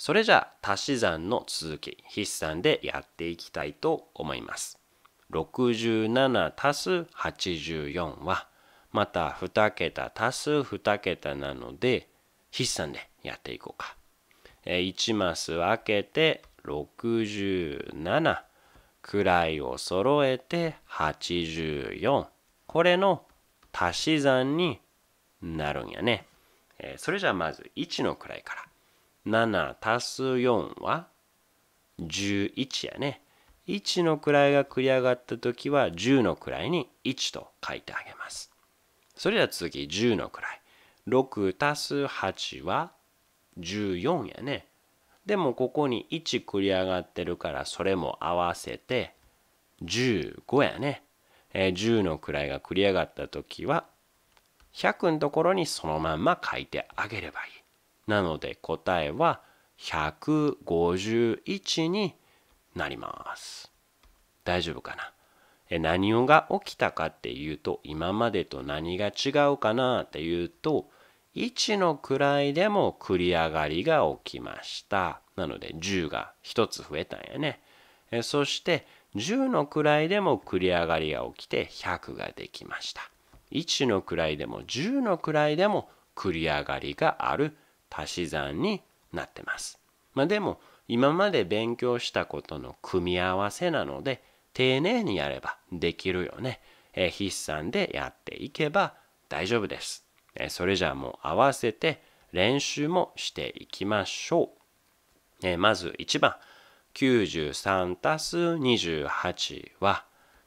それじゃあ足し算の続き筆算でやっていきたいと思います。67足す84はまた2桁足す2桁なので筆算でやっていこうか。1マス分けて67位を揃えて84これの足し算になるんやね。それじゃあまず1の位から。7足す4は11やね。1の位が繰り上がった時は10の位に1と書いてあげます。それでは次10の位。6足す8は14やね。でもここに1繰り上がってるからそれも合わせて15やね。えー、10の位が繰り上がった時は100のところにそのまんま書いてあげればいい。なので答えは151になります。大丈夫かな何が起きたかっていうと今までと何が違うかなっていうと1の位でも繰り上がりが起きました。なので10が1つ増えたんやね。そして10の位でも繰り上がりが起きて100ができました。1の位でも10の位でも繰り上がりがある足し算になってます。まあ、でも今まで勉強したことの組み合わせなので丁寧にやればできるよね。え筆算でやっていけば大丈夫です。えそれじゃあもう合わせて練習もしていきましょう。えまず1番93たす28は、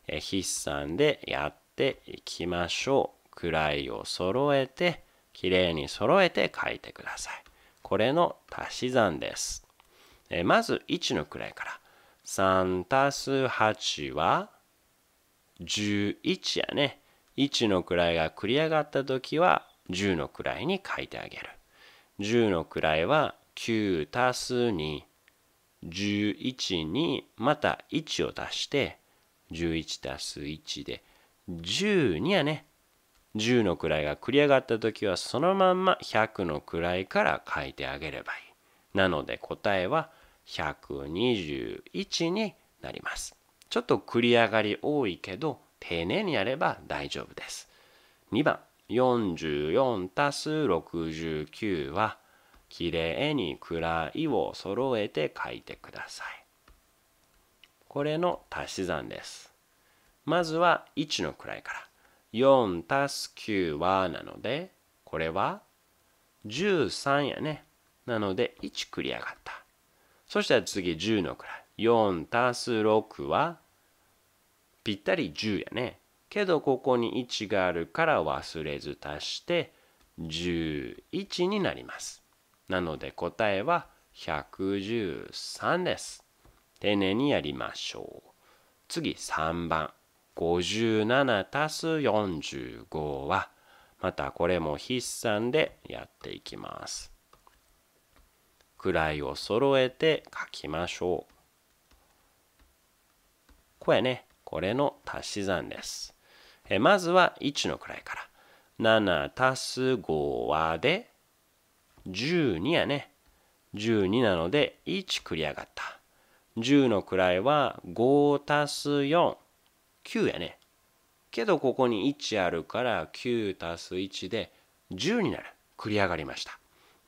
え筆算でやっていきましょう。位を揃えてきれいに揃えて書いてください。これの足し算です。えまず1の位から。3たす8は11やね。1の位が繰り上がった時は10の位に書いてあげる。10の位は9たす2。11にまた1を足して11たす1で12やね。10の位が繰り上がった時はそのまんま100の位から書いてあげればいい。なので答えは121になります。ちょっと繰り上がり多いけど丁寧にやれば大丈夫です。2番44たす69はきれいに位を揃えて書いてください。これの足し算です。まずは1の位から。4たす9はなので、これは13やね。なので1繰り上がった。そしたら次10の位。4たす6はぴったり10やね。けどここに1があるから忘れず足して11になります。なので答えは113です。丁寧にやりましょう。次3番。57足す45はまたこれも筆算でやっていきます。位を揃えて書きましょう。これね、これの足し算です。えまずは1の位から。7足す5はで12やね。12なので1繰り上がった。10の位は5足す4。9やね。けどここに1あるから9たす1で10になる。繰り上がりました。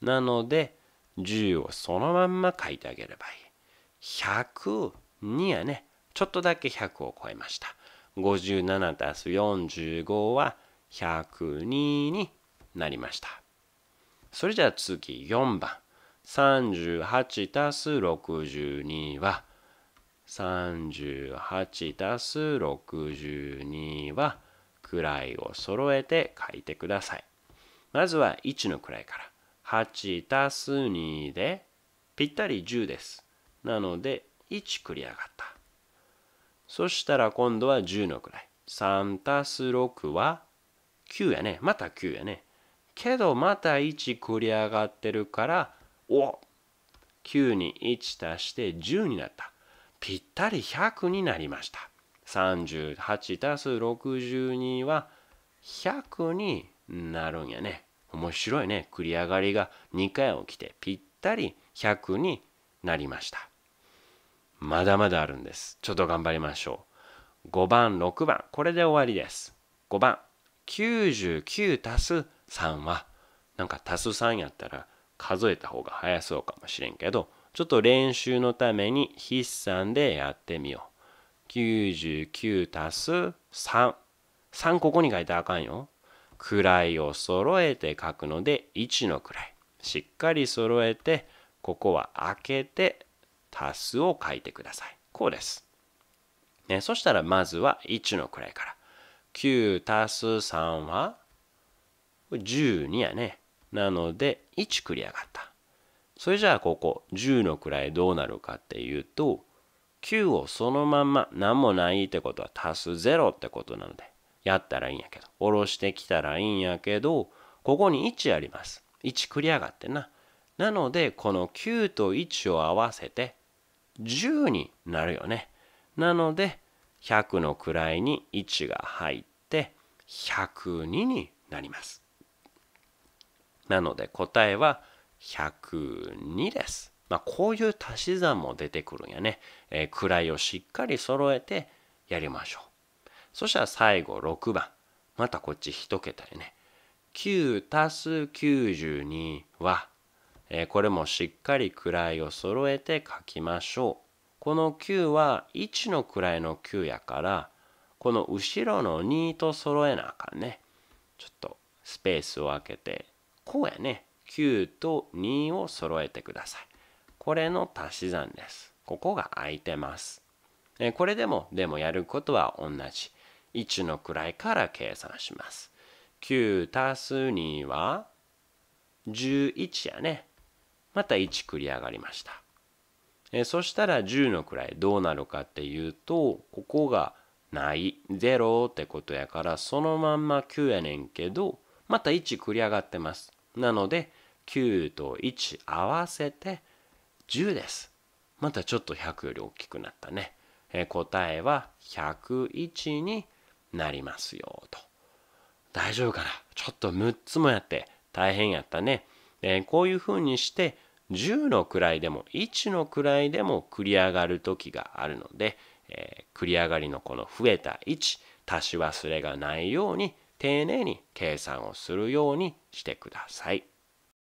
なので10をそのまんま書いてあげればいい。102やね。ちょっとだけ100を超えました。57たす45は102になりました。それじゃあ次4番。38たす62は38たす62は位を揃えて書いてください。まずは1の位から。8たす2でぴったり10です。なので1繰り上がった。そしたら今度は10の位。3たす6は9やね。また9やね。けどまた1繰り上がってるから、お !9 に1足して10になった。ぴったり100になりました。38たす62は100になるんやね。面白いね。繰り上がりが2回起きてぴったり100になりました。まだまだあるんです。ちょっと頑張りましょう。5番、6番。これで終わりです。5番、99たす3は、なんかたす3やったら数えた方が早そうかもしれんけど、ちょっと練習のために筆算でやってみよう。99たす3。3ここに書いてあかんよ。位を揃えて書くので1の位。しっかり揃えて、ここは開けて、たすを書いてください。こうです。ね、そしたらまずは1の位から。9たす3は12やね。なので1繰り上がった。それじゃあここ10の位どうなるかっていうと9をそのまんま何もないってことは足す0ってことなのでやったらいいんやけど下ろしてきたらいいんやけどここに1あります1繰り上がってななのでこの9と1を合わせて10になるよねなので100の位に1が入って102になりますなので答えは1 102です。まあ、こういう足し算も出てくるんやね。えー、位をしっかり揃えてやりましょう。そしたら最後6番。またこっち1桁やね。9足す92は、えー、これもしっかり位を揃えて書きましょう。この9は1の位の9やから、この後ろの2と揃えなあかんね。ちょっとスペースを空けて、こうやね。9と2を揃えてください。これの足し算です。ここが空いてます。えこれでも、でもやることは同じ。1の位から計算します。9足す2は11やね。また1繰り上がりました。えそしたら10の位どうなるかっていうと、ここがない、0ってことやから、そのまんま9やねんけど、また1繰り上がってます。なので、9と1合わせて10です。またちょっと100より大きくなったね。え答えは101になりますよと。大丈夫かなちょっと6つもやって大変やったね。えこういうふうにして10の位でも1の位でも繰り上がる時があるので、え繰り上がりのこの増えた1足し忘れがないように丁寧に計算をするようにしてください。